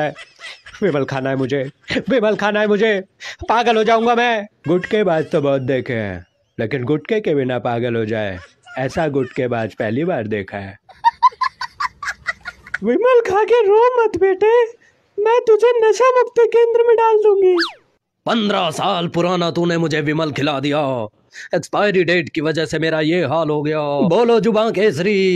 है विमल खाना है मुझे विमल खाना है मुझे पागल हो जाऊंगा मैं गुटके बाज तो बहुत देखे हैं लेकिन गुटके के बिना पागल हो जाए ऐसा गुटके बाज पहली बार देखा है विमल खा के रो मत बेटे मैं तुझे नशा मुक्ति केंद्र में डाल दूंगी पंद्रह साल पुराना तूने मुझे विमल खिला दिया एक्सपायरी डेट की वजह से मेरा ये हाल हो गया बोलो जुबा केसरी